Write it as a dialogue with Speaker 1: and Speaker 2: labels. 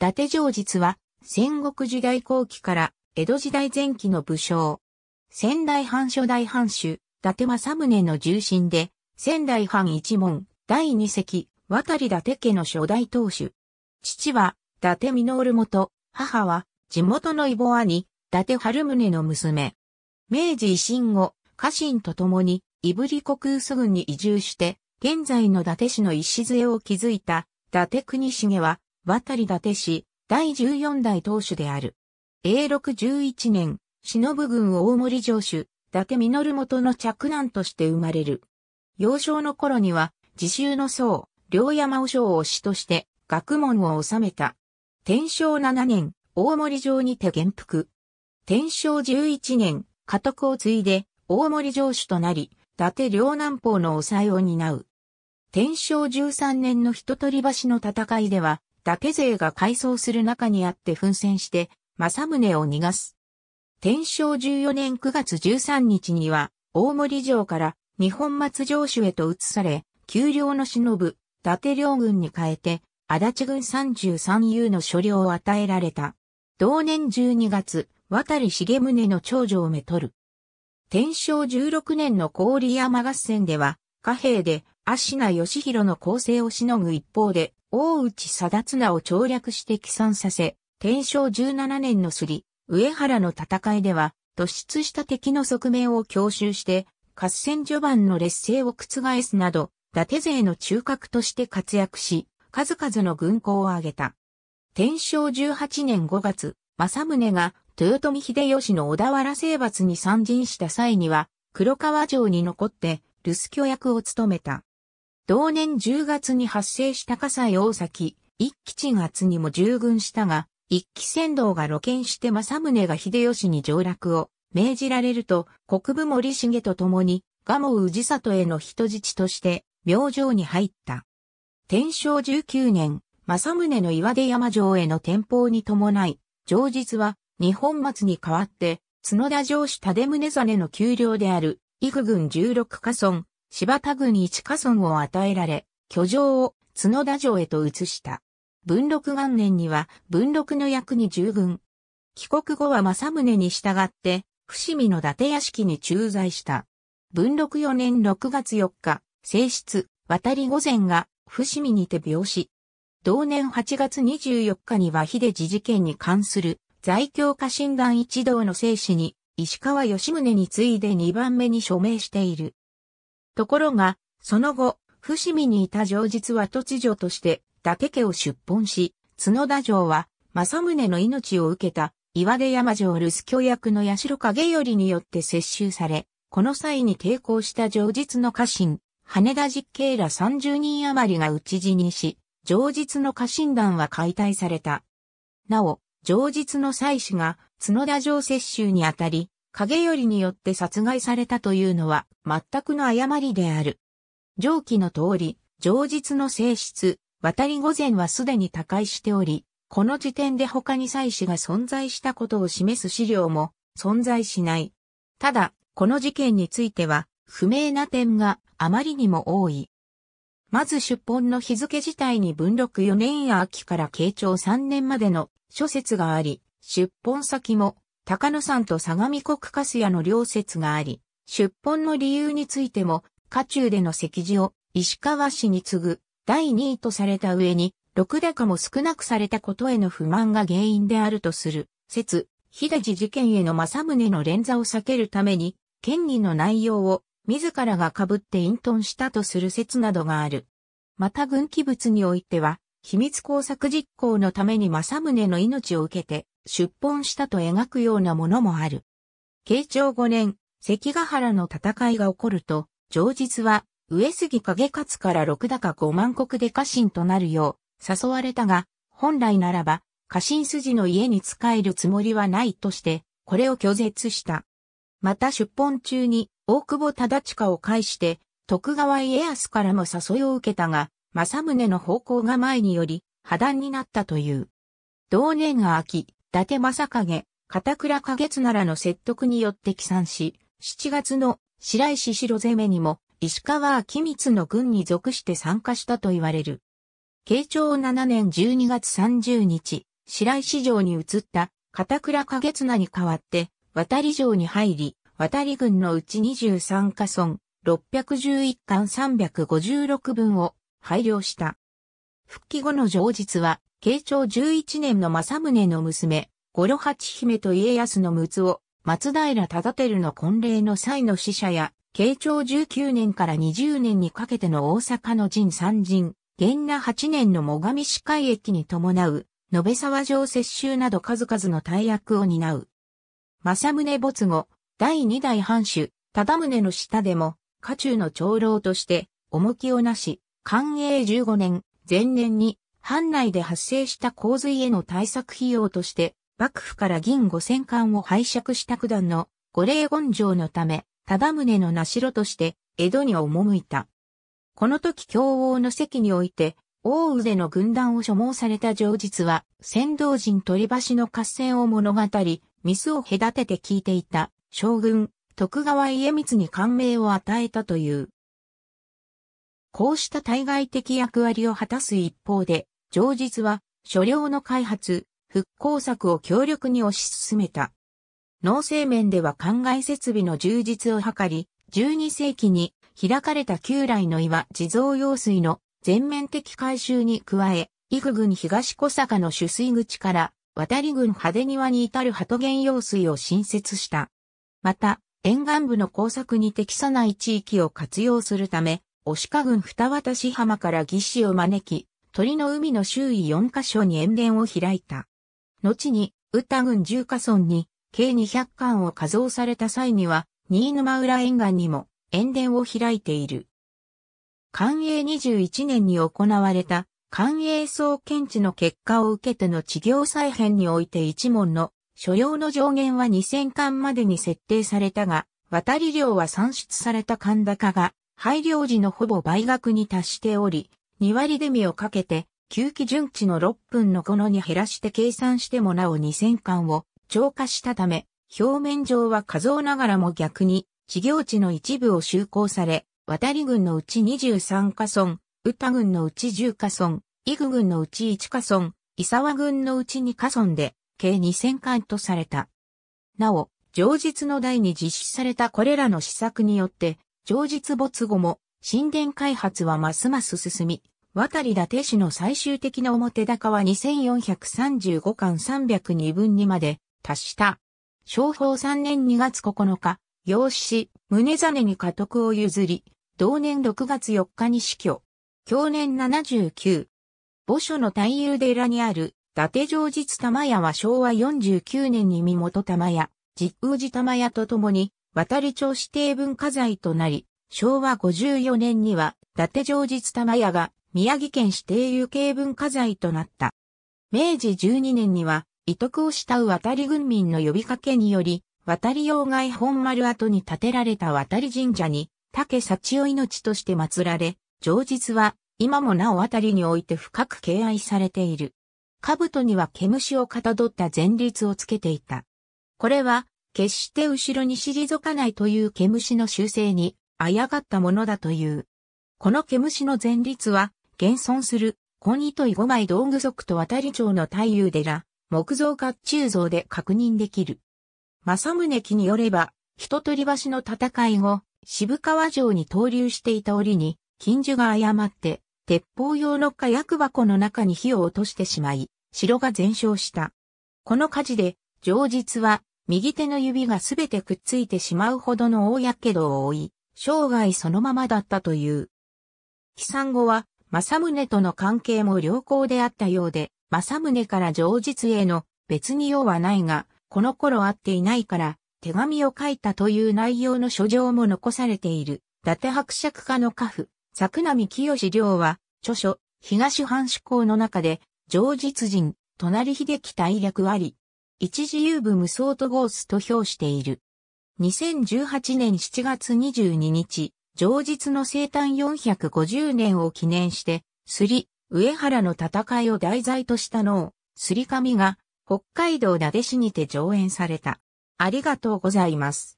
Speaker 1: 伊達城実は、戦国時代後期から江戸時代前期の武将。仙台藩初代藩主、伊達政宗の重臣で、仙台藩一門、第二席、渡り伊達家の初代当主。父は、伊達実元、母は、地元のイボ兄、ニ、伊達春宗の娘。明治維新後、家臣と共に、いぶり国空郡に移住して、現在の伊達市の礎を築いた、伊達国重は、渡り伊達氏、第14代当主である。永禄十一年、忍軍大森城主、伊達実元の嫡男として生まれる。幼少の頃には、自習の僧、両山和尚を師として、学問を収めた。天正七年、大森城にて元服。天正十一年、家督を継いで、大森城主となり、伊達両南方の抑えを担う。天正十三年の一鳥橋の戦いでは、武勢が改装する中にあって奮戦して、政宗を逃がす。天正14年9月13日には、大森城から日本松城主へと移され、丘陵の忍ぶ、伊達領軍に変えて、足立軍33優の所領を与えられた。同年12月、渡り重宗の長女をめとる。天正16年の郡山合戦では、貨幣で、芦名義弘の構成をしのぐ一方で、大内貞綱を調略して帰参させ、天正17年のすり、上原の戦いでは、突出した敵の側面を強襲して、合戦序盤の劣勢を覆すなど、伊達勢の中核として活躍し、数々の軍功を挙げた。天正18年5月、政宗が豊臣秀吉の小田原征伐に参陣した際には、黒川城に残って、留守居役を務めた。同年10月に発生した葛西大崎、一期地月にも従軍したが、一期船道が露見して正宗が秀吉に上落を命じられると、国部森重と共に、蒲生氏里への人質として、明城に入った。天正19年、正宗の岩出山城への転向に伴い、上日は、日本松に代わって、角田城主立宗真の丘陵である、幾郡十六家村、柴田郡一家村を与えられ、居城を角田城へと移した。文禄元年には文禄の役に従軍。帰国後は政宗に従って、伏見の伊達屋敷に駐在した。文禄4年6月4日、正室、渡り御前が伏見にて病死。同年8月24日には秀治事件に関する在京家診断一同の生死に石川吉宗に次いで2番目に署名している。ところが、その後、伏見にいた上実は突如として、伊達家を出奔し、角田城は、正宗の命を受けた、岩出山城留守居役の八代影頼によって接収され、この際に抵抗した上実の家臣、羽田実刑ら30人余りが討ち死にし、上実の家臣団は解体された。なお、上実の妻子が角田城接収にあたり、影よりによって殺害されたというのは全くの誤りである。上記の通り、上述の性質、渡り御前はすでに他界しており、この時点で他に妻子が存在したことを示す資料も存在しない。ただ、この事件については不明な点があまりにも多い。まず出本の日付自体に文録4年秋から慶長3年までの諸説があり、出本先も高野山と相模国カスヤの両説があり、出本の理由についても、家中での席次を石川氏に次ぐ第2位とされた上に、六高も少なくされたことへの不満が原因であるとする、説、日立事件への政宗の連座を避けるために、権利の内容を自らが被って隠遁したとする説などがある。また軍記物においては、秘密工作実行のために政宗の命を受けて、出奔したと描くようなものもある。慶長5年、関ヶ原の戦いが起こると、上実は、上杉景勝から六高五万国で家臣となるよう、誘われたが、本来ならば、家臣筋の家に仕えるつもりはないとして、これを拒絶した。また出奔中に、大久保忠近を介して、徳川家康からも誘いを受けたが、政宗の方向が前により、破談になったという。同年が秋、達正影、片倉景ならの説得によって起算し、7月の白石城攻めにも石川秋光の軍に属して参加したと言われる。慶長7年12月30日、白石城に移った片倉景綱に代わって渡り城に入り、渡り軍のうち23カ村、611巻356分を配慮した。復帰後の上日は慶長11年の正宗の娘、五郎八姫と家康の陸奥、松平忠輝の婚礼の際の死者や、慶長19年から20年にかけての大阪の陣三陣、元那8年の最上市海駅に伴う、延沢城接収など数々の大役を担う。正宗没後、第二代藩主、忠宗の下でも、家中の長老として、重きをなし、寛永15年、前年に、藩内で発生した洪水への対策費用として、幕府から銀五千貫を拝借した九段の五霊言城のため、忠宗の名城として、江戸に赴いた。この時京王の席において、大腕の軍団を所望された上実は、先導陣鳥橋の合戦を物語、ミスを隔てて聞いていた、将軍、徳川家光に感銘を与えたという。こうした対外的役割を果たす一方で、上実は、所領の開発、復興策を強力に推し進めた。農政面では灌漑設備の充実を図り、12世紀に開かれた旧来の岩地蔵用水の全面的改修に加え、伊久郡東小坂の取水口から渡り郡派手庭に至る鳩源用水を新設した。また、沿岸部の工作に適さない地域を活用するため、押鹿郡二渡市浜から義士を招き、鳥の海の周囲4カ所に塩田を開いた。後に、歌郡十カ村に、計200巻を加増された際には、新沼浦沿岸にも塩田を開いている。寛永21年に行われた寛永総検知の結果を受けての地業再編において一門の所要の上限は2000巻までに設定されたが、渡り量は算出された勘高が廃業時のほぼ倍額に達しており、2割デミをかけて、休憩順値の6分のこのに減らして計算してもなお2000巻を超過したため、表面上は過剰ながらも逆に、事業地の一部を就航され、渡り軍のうち23カ村、歌軍のうち10カ村、伊具軍のうち1カ村、伊沢軍のうち2カ村で、計2000巻とされた。なお、上日の代に実施されたこれらの施策によって、常日没後も、神殿開発はますます進み、渡り伊達市の最終的な表高は2435巻302分にまで達した。昭法3年2月9日、養子宗真に家督を譲り、同年6月4日に死去。享年79。墓所の太遊寺にある、伊達上実玉屋は昭和49年に身元玉屋、実宮寺玉屋と共に、渡り町指定文化財となり、昭和54年には、伊達城実玉屋が宮城県指定有形文化財となった。明治12年には、遺徳を慕う渡り軍民の呼びかけにより、渡り用外本丸跡に建てられた渡り神社に、竹幸を命として祀られ、城実は今もなお渡りにおいて深く敬愛されている。兜には毛虫をかたどった前立をつけていた。これは決して後ろに退かないという毛虫の習性に、あやがったものだという。この毛虫の前立は、現存する、小糸位5枚道具族と渡り町の太夫寺、木造甲冑像で確認できる。正宗記によれば、人取り橋の戦い後、渋川城に投留していた折に、近所が誤って、鉄砲用の火薬箱の中に火を落としてしまい、城が全焼した。この火事で、上日は右手の指がすべてくっついてしまうほどの大やけどを負い、生涯そのままだったという。悲惨後は、正宗との関係も良好であったようで、正宗から上実への別に用はないが、この頃会っていないから、手紙を書いたという内容の書状も残されている。伊達伯爵家の家父、作並清良は、著書、東藩志向の中で、上実人、隣秀樹大略あり、一時遊部無双とゴースと評している。2018年7月22日、上日の生誕450年を記念して、すり、上原の戦いを題材としたのを、すり紙が、北海道伊達市にて上演された。ありがとうございます。